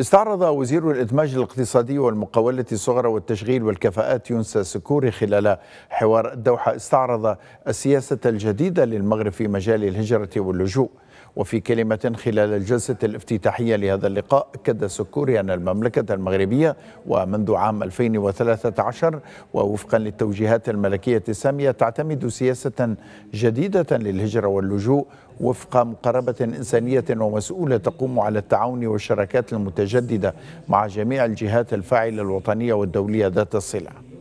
استعرض وزير الإدماج الاقتصادي والمقاولة الصغرى والتشغيل والكفاءات يونس سكوري خلال حوار الدوحة استعرض السياسة الجديدة للمغرب في مجال الهجرة واللجوء وفي كلمة خلال الجلسة الافتتاحية لهذا اللقاء أكد السكوري أن المملكة المغربية ومنذ عام 2013 ووفقا للتوجيهات الملكية السامية تعتمد سياسة جديدة للهجرة واللجوء وفق مقاربة إنسانية ومسؤولة تقوم على التعاون والشراكات المتجددة مع جميع الجهات الفاعلة الوطنية والدولية ذات الصلة